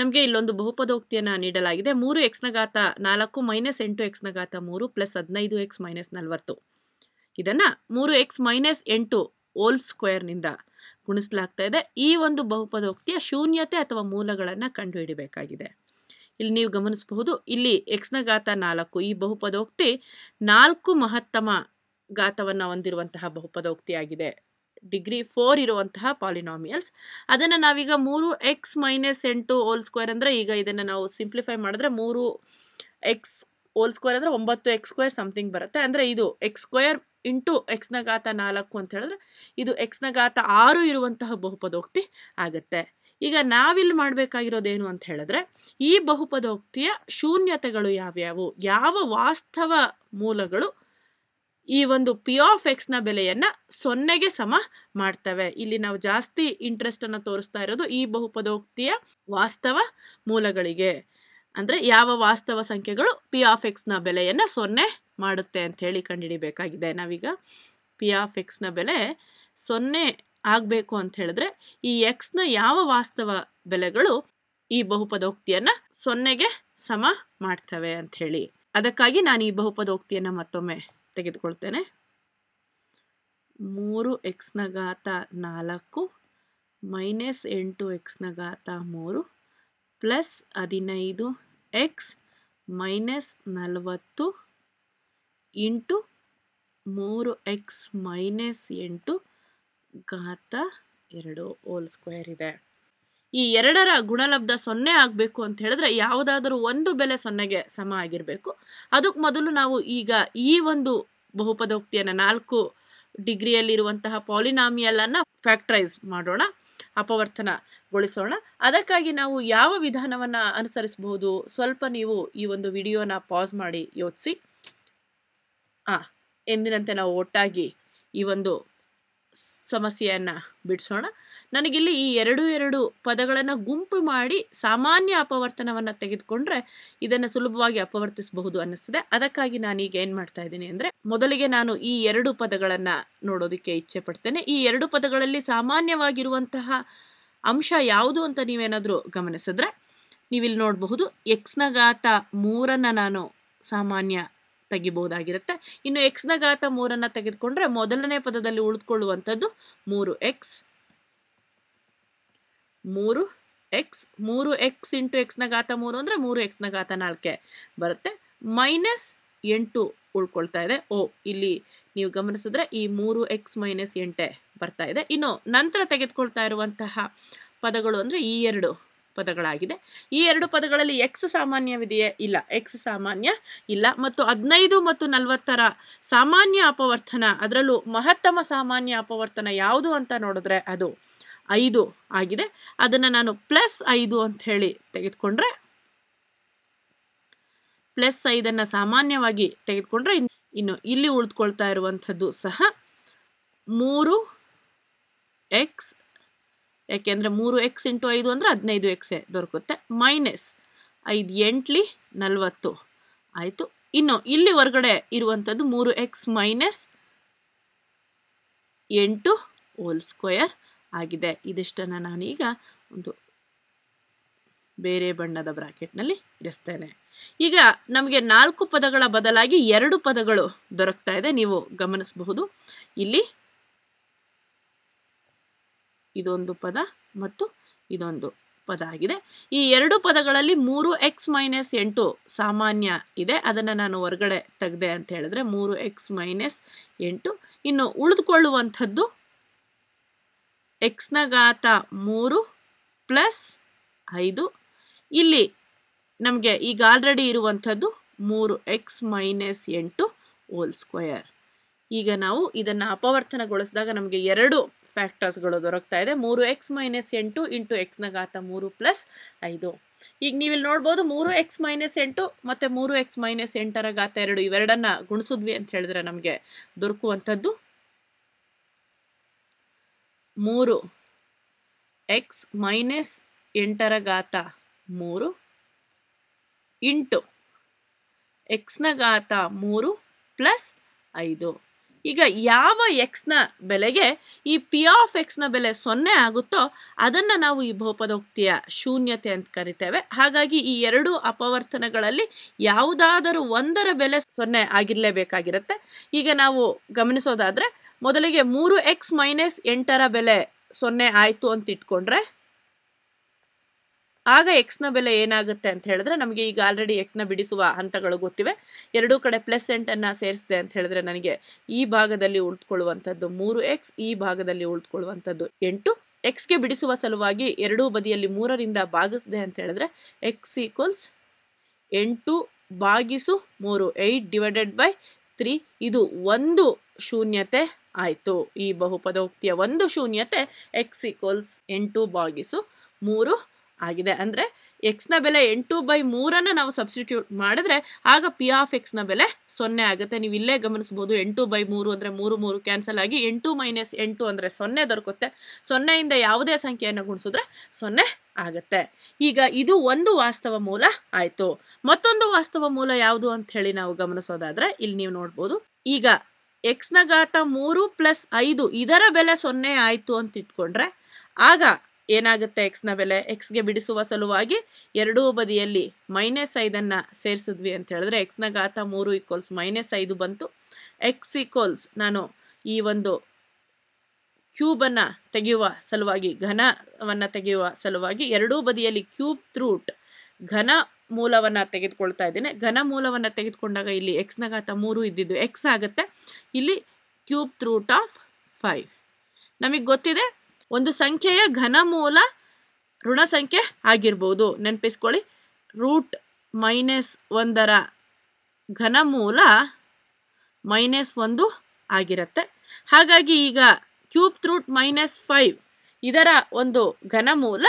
ನಮಗೆ ಇಲ್ಲೊಂದು ಬಹುಪದೋಕ್ತಿಯನ್ನು ನೀಡಲಾಗಿದೆ ಮೂರು ಎಕ್ಸ್ನ ಘಾತ ನಾಲ್ಕು ಮೈನಸ್ ಎಂಟು ಎಕ್ಸ್ನ ಘಾತ ಮೂರು ಪ್ಲಸ್ ಹದಿನೈದು ಎಕ್ಸ್ ಮೈನಸ್ ನಲವತ್ತು ಇದನ್ನು ಮೂರು ಎಕ್ಸ್ ಮೈನಸ್ ಎಂಟು ಓಲ್ ಸ್ಕ್ವೇರ್ನಿಂದ ಗುಣಿಸಲಾಗ್ತಾ ಇದೆ ಈ ಒಂದು ಬಹುಪದೋಕ್ತಿಯ ಶೂನ್ಯತೆ ಅಥವಾ ಮೂಲಗಳನ್ನು ಕಂಡುಹಿಡಿಬೇಕಾಗಿದೆ ಇಲ್ಲಿ ನೀವು ಗಮನಿಸಬಹುದು ಇಲ್ಲಿ ಎಕ್ಸ್ನ ಘಾತ ನಾಲ್ಕು ಈ ಬಹುಪದೋಕ್ತಿ ನಾಲ್ಕು ಮಹತ್ತಮ ಘಾತವನ್ನು ಹೊಂದಿರುವಂತಹ ಬಹುಪದೋಕ್ತಿಯಾಗಿದೆ ಡಿಗ್ರಿ ಫೋರ್ ಇರುವಂತಹ ಪಾಲಿನಾಮಿಯಲ್ಸ್ ಅದನ್ನು ನಾವೀಗ ಮೂರು ಎಕ್ಸ್ ಮೈನಸ್ ಎಂಟು ಓಲ್ ಸ್ಕ್ವೇರ್ ಅಂದರೆ ಈಗ ಇದನ್ನು ನಾವು ಸಿಂಪ್ಲಿಫೈ ಮಾಡಿದ್ರೆ ಮೂರು ಎಕ್ಸ್ ಓಲ್ ಸ್ಕ್ವೇರ್ ಅಂದರೆ ಒಂಬತ್ತು ಎಕ್ಸ್ ಸ್ಕ್ವೇರ್ ಸಮಥಿಂಗ್ ಬರುತ್ತೆ ಅಂದರೆ ಇದು ಎಕ್ಸ್ ಸ್ಕ್ವೇರ್ ಇಂಟು ಎಕ್ಸ್ನ ಘಾತ ನಾಲ್ಕು ಅಂತ ಹೇಳಿದ್ರೆ ಇದು ಎಕ್ಸ್ನ ಘಾತ ಆರು ಇರುವಂತಹ ಬಹುಪದೋಕ್ತಿ ಆಗುತ್ತೆ ಈಗ ನಾವಿಲ್ಲಿ ಮಾಡಬೇಕಾಗಿರೋದೇನು ಅಂತ ಹೇಳಿದ್ರೆ ಈ ಬಹುಪದೋಕ್ತಿಯ ಶೂನ್ಯತೆಗಳು ಯಾವ್ಯಾವು ಯಾವ ವಾಸ್ತವ ಮೂಲಗಳು ಈ ಒಂದು ಪಿ ಆಫ್ ಎಕ್ಸ್ನ ಬೆಲೆಯನ್ನು ಸೊನ್ನೆಗೆ ಸಮ ಮಾಡ್ತವೆ ಇಲ್ಲಿ ನಾವು ಜಾಸ್ತಿ ಇಂಟ್ರೆಸ್ಟನ್ನು ತೋರಿಸ್ತಾ ಇರೋದು ಈ ಬಹುಪದೋಕ್ತಿಯ ವಾಸ್ತವ ಮೂಲಗಳಿಗೆ ಅಂದರೆ ಯಾವ ವಾಸ್ತವ ಸಂಖ್ಯೆಗಳು ಪಿ ಆಫ್ ಎಕ್ಸ್ನ ಬೆಲೆಯನ್ನು ಸೊನ್ನೆ ಮಾಡುತ್ತೆ ಅಂತ ಹೇಳಿ ಕಂಡುಹಿಡಿಬೇಕಾಗಿದೆ ನಾವೀಗ ಪಿ ಆಫ್ ಎಕ್ಸ್ನ ಬೆಲೆ ಸೊನ್ನೆ ಆಗಬೇಕು ಅಂತ ಹೇಳಿದ್ರೆ ಈ ನ ಯಾವ ವಾಸ್ತವ ಬೆಲೆಗಳು ಈ ಬಹುಪದೋಕ್ತಿಯನ್ನು ಸೊನ್ನೆಗೆ ಸಮ ಮಾಡ್ತವೆ ಅಂತ ಹೇಳಿ ಅದಕ್ಕಾಗಿ ನಾನು ಈ ಬಹುಪದೋಕ್ತಿಯನ್ನು ಮತ್ತೊಮ್ಮೆ ತೆಗೆದುಕೊಳ್ತೇನೆ ಮೂರು ಎಕ್ಸ್ನ ಘಾತ ನಾಲ್ಕು ಮೈನಸ್ ಎಂಟು ಎಕ್ಸ್ನ ಘಾತ ಮೂರು ಪ್ಲಸ್ ಹದಿನೈದು ಎಕ್ಸ್ ಮೈನಸ್ ನಲವತ್ತು ಇಂಟು ಮೂರು ಎಕ್ಸ್ ಮೈನಸ್ ಎಂಟು ಘಾತ ಎರಡು ಹೋಲ್ ಸ್ಕ್ವೇರ್ ಇದೆ ಈ ಎರಡರ ಗುಣಲಬ್ಧ ಸೊನ್ನೆ ಆಗಬೇಕು ಅಂತ ಹೇಳಿದ್ರೆ ಯಾವುದಾದರೂ ಒಂದು ಬೆಲೆ ಸೊನ್ನೆಗೆ ಸಮ ಆಗಿರಬೇಕು ಅದಕ್ಕೆ ಮೊದಲು ನಾವು ಈಗ ಈ ಒಂದು ಬಹುಪದೋಕ್ತಿಯನ್ನು ನಾಲ್ಕು ಡಿಗ್ರಿಯಲ್ಲಿರುವಂತಹ ಪಾಲಿನಾಮಿಯಲನ್ನು ಫ್ಯಾಕ್ಟ್ರೈಸ್ ಮಾಡೋಣ ಅಪವರ್ತನಗೊಳಿಸೋಣ ಅದಕ್ಕಾಗಿ ನಾವು ಯಾವ ವಿಧಾನವನ್ನು ಅನುಸರಿಸಬಹುದು ಸ್ವಲ್ಪ ನೀವು ಈ ಒಂದು ವಿಡಿಯೋನ ಪಾಸ್ ಮಾಡಿ ಯೋಚಿಸಿ ಆ ಎಂದಿನಂತೆ ನಾವು ಒಟ್ಟಾಗಿ ಈ ಒಂದು ಸಮಸ್ಯೆಯನ್ನು ಬಿಡಿಸೋಣ ನನಗಿಲ್ಲಿ ಈ ಎರಡು ಎರಡು ಪದಗಳನ್ನು ಗುಂಪು ಮಾಡಿ ಸಾಮಾನ್ಯ ಅಪವರ್ತನವನ್ನು ತೆಗೆದುಕೊಂಡ್ರೆ ಇದನ್ನು ಸುಲಭವಾಗಿ ಅಪವರ್ತಿಸಬಹುದು ಅನ್ನಿಸ್ತದೆ ಅದಕ್ಕಾಗಿ ನಾನೀಗ ಏನು ಮಾಡ್ತಾ ಇದ್ದೀನಿ ಅಂದರೆ ಮೊದಲಿಗೆ ನಾನು ಈ ಎರಡು ಪದಗಳನ್ನು ನೋಡೋದಕ್ಕೆ ಇಚ್ಛೆ ಪಡ್ತೇನೆ ಈ ಎರಡು ಪದಗಳಲ್ಲಿ ಸಾಮಾನ್ಯವಾಗಿರುವಂತಹ ಅಂಶ ಯಾವುದು ಅಂತ ನೀವೇನಾದರೂ ಗಮನಿಸಿದ್ರೆ ನೀವಿಲ್ಲಿ ನೋಡಬಹುದು ಎಕ್ಸ್ನ ಘಾತ ಮೂರನ್ನು ನಾನು ಸಾಮಾನ್ಯ ತೆಗಿಬಹುದಾಗಿರುತ್ತೆ ಇನ್ನು ಎಕ್ಸ್ನ ಘಾತ ಮೂರನ್ನು ತೆಗೆದುಕೊಂಡ್ರೆ ಮೊದಲನೇ ಪದದಲ್ಲಿ ಉಳಿದುಕೊಳ್ಳುವಂಥದ್ದು ಮೂರು ಎಕ್ಸ್ ಮೂರು ಎಕ್ಸ್ ಮೂರು ಎಕ್ಸ್ ಇಂಟು ಎಕ್ಸ್ನ ಘಾತ ಮೂರು ಅಂದರೆ ಮೂರು ಎಕ್ಸ್ನ ಘಾತ ನಾಲ್ಕೆ ಬರುತ್ತೆ ಮೈನಸ್ ಎಂಟು ಉಳ್ಕೊಳ್ತಾ ಇದೆ ಓ ಇಲ್ಲಿ ನೀವು ಗಮನಿಸಿದ್ರೆ ಈ ಮೂರು ಎಕ್ಸ್ ಮೈನಸ್ ಎಂಟೆ ಬರ್ತಾ ಇದೆ ಇನ್ನು ನಂತರ ತೆಗೆದುಕೊಳ್ತಾ ಇರುವಂತಹ ಪದಗಳು ಅಂದರೆ ಈ ಎರಡು ಪದಗಳಾಗಿದೆ ಈ ಎರಡು ಪದಗಳಲ್ಲಿ ಎಕ್ಸ್ ಸಾಮಾನ್ಯವಿದೆಯೇ ಇಲ್ಲ ಎಕ್ಸ್ ಸಾಮಾನ್ಯ ಇಲ್ಲ ಮತ್ತು ಹದಿನೈದು ಮತ್ತು ನಲವತ್ತರ ಸಾಮಾನ್ಯ ಅಪವರ್ತನ ಅದರಲ್ಲೂ ಮಹತ್ತಮ ಸಾಮಾನ್ಯ ಅಪವರ್ತನ ಯಾವುದು ಅಂತ ನೋಡಿದ್ರೆ ಅದು ಐದು ಆಗಿದೆ ಅದನ್ನು ನಾನು ಪ್ಲಸ್ ಐದು ಅಂತ ಹೇಳಿ ತೆಗೆದುಕೊಂಡ್ರೆ ಪ್ಲಸ್ ಐದನ್ನು ಸಾಮಾನ್ಯವಾಗಿ ತೆಗೆದುಕೊಂಡ್ರೆ ಇನ್ನು ಇಲ್ಲಿ ಉಳಿದುಕೊಳ್ತಾ ಇರುವಂಥದ್ದು ಸಹ ಮೂರು ಎಕ್ಸ್ ಯಾಕೆಂದರೆ ಮೂರು ಎಕ್ಸ್ ಇಂಟು ಐದು ಅಂದರೆ ಹದಿನೈದು ಎಕ್ಸ್ ದೊರಕುತ್ತೆ ಮೈನಸ್ ಐದು ಎಂಟ್ಲಿ ನಲವತ್ತು ಆಯಿತು ಇನ್ನು ಇಲ್ಲಿ ಹೊರಗಡೆ ಇರುವಂಥದ್ದು ಮೂರು ಎಕ್ಸ್ ಮೈನಸ್ ಎಂಟು ಹೋಲ್ ಸ್ಕ್ವಯರ್ ಆಗಿದೆ ಇದಿಷ್ಟನ್ನು ಈಗ ಒಂದು ಬೇರೆ ಬಣ್ಣದ ಬ್ರಾಕೆಟ್ನಲ್ಲಿ ಇರಿಸ್ತೇನೆ ಈಗ ನಮಗೆ ನಾಲ್ಕು ಪದಗಳ ಬದಲಾಗಿ ಎರಡು ಪದಗಳು ದೊರಕ್ತಾ ಇದೆ ನೀವು ಗಮನಿಸಬಹುದು ಇಲ್ಲಿ ಇದೊಂದು ಪದ ಮತ್ತು ಇದೊಂದು ಪದ ಆಗಿದೆ ಈ ಎರಡು ಪದಗಳಲ್ಲಿ ಮೂರು ಎಕ್ಸ್ ಮೈನಸ್ ಎಂಟು ಸಾಮಾನ್ಯ ಇದೆ ಅದನ್ನು ನಾನು ಹೊರಗಡೆ ತೆಗೆದೆ ಅಂತ ಹೇಳಿದ್ರೆ ಮೂರು ಎಕ್ಸ್ ಮೈನಸ್ ಎಂಟು ಇನ್ನು ಉಳಿದುಕೊಳ್ಳುವಂಥದ್ದು ಎಕ್ಸ್ನ ಘಾತ ಮೂರು ಪ್ಲಸ್ ಐದು ಇಲ್ಲಿ ನಮಗೆ ಈಗ ಆಲ್ರೆಡಿ ಇರುವಂಥದ್ದು ಮೂರು ಎಕ್ಸ್ ಮೈನಸ್ ಎಂಟು ಓಲ್ ಸ್ಕ್ವಯರ್ ಈಗ ನಾವು ಇದನ್ನು ಅಪವರ್ತನಗೊಳಿಸಿದಾಗ ನಮಗೆ ಎರಡು ಫ್ಯಾಕ್ಟರ್ಸ್ಗಳು ದೊರಕ್ತಾ ಇದೆ ಮೂರು ಎಕ್ಸ್ ಮೈನಸ್ ಎಂಟು ಇಂಟು ಎಕ್ಸ್ನ ಘಾತ ಮೂರು ಪ್ಲಸ್ ಐದು ಈಗ ನೀವಿಲ್ಲಿ ನೋಡ್ಬೋದು ಮೂರು ಎಕ್ಸ್ ಮೈನಸ್ ಎಂಟು ಮತ್ತು ಮೂರು ಎಕ್ಸ್ ಮೈನಸ್ ಎಂಟರ ಘಾತ ಎರಡು ಇವೆರಡನ್ನು ಗುಣಿಸಿದ್ವಿ ಅಂತ ಹೇಳಿದ್ರೆ ನಮಗೆ ದೊರಕುವಂಥದ್ದು ಮೂರು ಎಕ್ಸ್ ಮೈನಸ್ ಎಂಟರ ಘಾತ ಮೂರು ಇಂಟು ಎಕ್ಸ್ನ ಘಾತ ಮೂರು ಪ್ಲಸ್ ಐದು ಈಗ ಯಾವ ಎಕ್ಸ್ನ ಬೆಲೆಗೆ ಈ ಪಿ ಆಫ್ ಎಕ್ಸ್ನ ಬೆಲೆ ಸೊನ್ನೆ ಆಗುತ್ತೋ ಅದನ್ನು ನಾವು ಈ ಬಹುಪದೋಕ್ತಿಯ ಶೂನ್ಯತೆ ಅಂತ ಕರಿತೇವೆ ಹಾಗಾಗಿ ಈ ಎರಡು ಅಪವರ್ತನಗಳಲ್ಲಿ ಯಾವುದಾದರೂ ಒಂದರ ಬೆಲೆ ಸೊನ್ನೆ ಆಗಿರಲೇಬೇಕಾಗಿರುತ್ತೆ ಈಗ ನಾವು ಗಮನಿಸೋದಾದರೆ ಮೊದಲಿಗೆ ಮೂರು ಎಕ್ಸ್ ಮೈನಸ್ ಎಂಟರ ಬೆಲೆ ಸೊನ್ನೆ ಆಯಿತು ಅಂತ ಇಟ್ಕೊಂಡ್ರೆ ಆಗ ಎಕ್ಸ್ನ ಬೆಲೆ ಏನಾಗುತ್ತೆ ಅಂತ ಹೇಳಿದ್ರೆ ನಮಗೆ ಈಗ ಆಲ್ರೆಡಿ ಎಕ್ಸ್ನ ಬಿಡಿಸುವ ಹಂತಗಳು ಗೊತ್ತಿವೆ ಎರಡೂ ಕಡೆ ಪ್ಲಸ್ ಎಂಟನ್ನು ಸೇರಿಸಿದೆ ಅಂತ ಹೇಳಿದ್ರೆ ನನಗೆ ಈ ಭಾಗದಲ್ಲಿ ಉಳಿದುಕೊಳ್ಳುವಂಥದ್ದು ಮೂರು ಎಕ್ಸ್ ಈ ಭಾಗದಲ್ಲಿ ಉಳಿದುಕೊಳ್ಳುವಂಥದ್ದು ಎಂಟು ಎಕ್ಸ್ಗೆ ಬಿಡಿಸುವ ಸಲುವಾಗಿ ಎರಡೂ ಬದಿಯಲ್ಲಿ ಮೂರರಿಂದ ಭಾಗಿಸಿದೆ ಅಂತ ಹೇಳಿದ್ರೆ ಎಕ್ಸ್ ಈಕ್ವಲ್ಸ್ ಎಂಟು ಭಾಗಿಸು ಮೂರು ಏಯ್ಟ್ ಡಿವೈಡೆಡ್ ಬೈ ತ್ರೀ ಇದು ಒಂದು ಶೂನ್ಯತೆ ಆಯಿತು ಈ ಬಹುಪದೋಕ್ತಿಯ ಒಂದು ಶೂನ್ಯತೆ ಎಕ್ಸ್ ಈಕ್ವಲ್ಸ್ ಎಂಟು ಬಾಗಿಸು ಮೂರು ಆಗಿದೆ ಅಂದರೆ ಎಕ್ಸ್ನ ಬೆಲೆ ಎಂಟು ಬೈ ಮೂರನ್ನು ನಾವು ಸಬ್ಸ್ಟಿಟ್ಯೂಟ್ ಮಾಡಿದ್ರೆ ಆಗ ಪಿ ಆಫ್ ಎಕ್ಸ್ನ ಬೆಲೆ ಸೊನ್ನೆ ಆಗುತ್ತೆ ನೀವು ಇಲ್ಲೇ ಗಮನಿಸ್ಬೋದು ಎಂಟು ಬೈ ಮೂರು ಅಂದರೆ ಮೂರು ಮೂರು ಕ್ಯಾನ್ಸಲ್ ಆಗಿ ಎಂಟು ಮೈನಸ್ ಎಂಟು ಅಂದರೆ ಸೊನ್ನೆ ದೊರಕುತ್ತೆ ಸೊನ್ನೆಯಿಂದ ಯಾವುದೇ ಸಂಖ್ಯೆಯನ್ನು ಗುಣಿಸಿದ್ರೆ ಸೊನ್ನೆ ಆಗುತ್ತೆ ಈಗ ಇದು ಒಂದು ವಾಸ್ತವ ಮೂಲ ಆಯಿತು ಮತ್ತೊಂದು ವಾಸ್ತವ ಮೂಲ ಯಾವುದು ಅಂತ ಹೇಳಿ ನಾವು ಗಮನಿಸೋದಾದರೆ ಇಲ್ಲಿ ನೀವು ನೋಡ್ಬೋದು ಈಗ ಎಕ್ಸ್ನ ಘಾತ ಮೂರು ಪ್ಲಸ್ ಐದು ಇದರ ಬೆಲೆ ಸೊನ್ನೆ ಆಯಿತು ಅಂತ ಇಟ್ಕೊಂಡ್ರೆ ಆಗ ಏನಾಗುತ್ತೆ ಎಕ್ಸ್ನ ಬೆಲೆ ಎಕ್ಸ್ಗೆ ಬಿಡಿಸುವ ಸಲುವಾಗಿ ಎರಡೂ ಬದಿಯಲ್ಲಿ ಮೈನಸ್ ಐದನ್ನು ಸೇರಿಸಿದ್ವಿ ಅಂತ ಹೇಳಿದ್ರೆ ಎಕ್ಸ್ನ ಘಾತ ಮೂರು ಈಕ್ವಲ್ಸ್ ಮೈನಸ್ ಐದು ಬಂತು ಎಕ್ಸ್ ಈಕ್ವಲ್ಸ್ ನಾನು ಈ ಒಂದು ಕ್ಯೂಬನ್ನು ತೆಗೆಯುವ ಸಲುವಾಗಿ ಘನವನ್ನು ತೆಗೆಯುವ ಸಲುವಾಗಿ ಎರಡೂ ಬದಿಯಲ್ಲಿ ಕ್ಯೂಬ್ ಥ್ರೂಟ್ ಘನ ಮೂಲವನ್ನ ತೆಗೆದುಕೊಳ್ತಾ ಇದ್ದೇನೆ ಘನ ಮೂಲವನ್ನ ತೆಗೆದುಕೊಂಡಾಗ ಇಲ್ಲಿ ಎಕ್ಸ್ ಘಾತ ಮೂರು ಇದ್ದಿದ್ದು ಎಕ್ಸ್ ಆಗುತ್ತೆ ಇಲ್ಲಿ ಕ್ಯೂಬ್ ತ್ರೂಟ್ ಆಫ್ ಫೈವ್ ನಮಗೆ ಗೊತ್ತಿದೆ ಒಂದು ಸಂಖ್ಯೆಯ ಘನ ಮೂಲ ಋಣ ಸಂಖ್ಯೆ ಆಗಿರ್ಬೋದು ನೆನಪಿಸ್ಕೊಳ್ಳಿ ರೂಟ್ ಮೈನಸ್ ಒಂದರ ಘನ ಮೂಲ ಮೈನಸ್ ಒಂದು ಆಗಿರುತ್ತೆ ಹಾಗಾಗಿ ಈಗ ಕ್ಯೂಬ್ ತ್ರೂಟ್ ಮೈನಸ್ ಫೈವ್ ಇದರ ಒಂದು ಘನ ಮೂಲ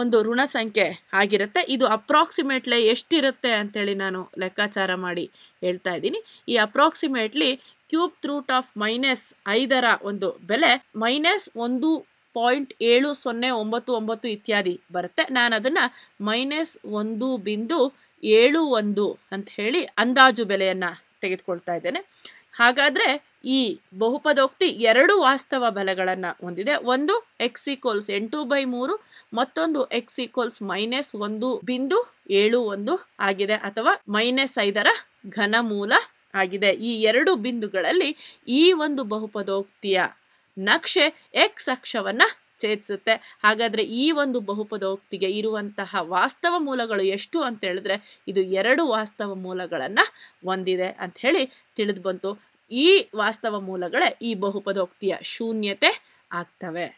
ಒಂದು ಋಣ ಸಂಖ್ಯೆ ಆಗಿರುತ್ತೆ ಇದು ಅಪ್ರಾಕ್ಸಿಮೇಟ್ಲಿ ಎಷ್ಟಿರುತ್ತೆ ಅಂತೇಳಿ ನಾನು ಲೆಕ್ಕಾಚಾರ ಮಾಡಿ ಹೇಳ್ತಾ ಇದ್ದೀನಿ ಈ approximately cube root of minus ಐದರ ಒಂದು ಬೆಲೆ ಮೈನಸ್ ಒಂದು ಪಾಯಿಂಟ್ ಏಳು ಸೊನ್ನೆ ಒಂಬತ್ತು ಒಂಬತ್ತು ಇತ್ಯಾದಿ ಬರುತ್ತೆ ನಾನು ಅದನ್ನು ಮೈನಸ್ ಒಂದು ಬಿಂದು ಏಳು ಒಂದು ಅಂತ ಹೇಳಿ ಅಂದಾಜು ಬೆಲೆಯನ್ನು ತೆಗೆದುಕೊಳ್ತಾ ಇದ್ದೇನೆ ಹಾಗಾದರೆ ಈ ಬಹುಪದೋಕ್ತಿ ಎರಡು ವಾಸ್ತವ ಬಲಗಳನ್ನು ಹೊಂದಿದೆ ಒಂದು ಎಕ್ಸ್ ಈಕ್ವಲ್ಸ್ ಎಂಟು ಬೈ ಮೂರು ಮತ್ತೊಂದು ಎಕ್ಸ್ ಈಕ್ವಲ್ಸ್ ಮೈನಸ್ ಒಂದು ಬಿಂದು ಏಳು ಒಂದು ಆಗಿದೆ ಅಥವಾ ಮೈನಸ್ ಐದರ ಘನಮೂಲ ಆಗಿದೆ ಈ ಎರಡು ಬಿಂದುಗಳಲ್ಲಿ ಈ ಒಂದು ಬಹುಪದೋಕ್ತಿಯ ನಕ್ಷೆ ಎಕ್ಸ್ ಅಕ್ಷವನ್ನು ಛೇದಿಸುತ್ತೆ ಹಾಗಾದರೆ ಈ ಒಂದು ಬಹುಪದೋಕ್ತಿಗೆ ಇರುವಂತಹ ವಾಸ್ತವ ಮೂಲಗಳು ಎಷ್ಟು ಅಂತ ಹೇಳಿದ್ರೆ ಇದು ಎರಡು ವಾಸ್ತವ ಮೂಲಗಳನ್ನು ಹೊಂದಿದೆ ಅಂತ ಹೇಳಿ ತಿಳಿದು ಬಂತು ಈ ವಾಸ್ತವ ಮೂಲಗಳೇ ಈ ಬಹುಪದೋಕ್ತಿಯ ಶೂನ್ಯತೆ ಆಗ್ತವೆ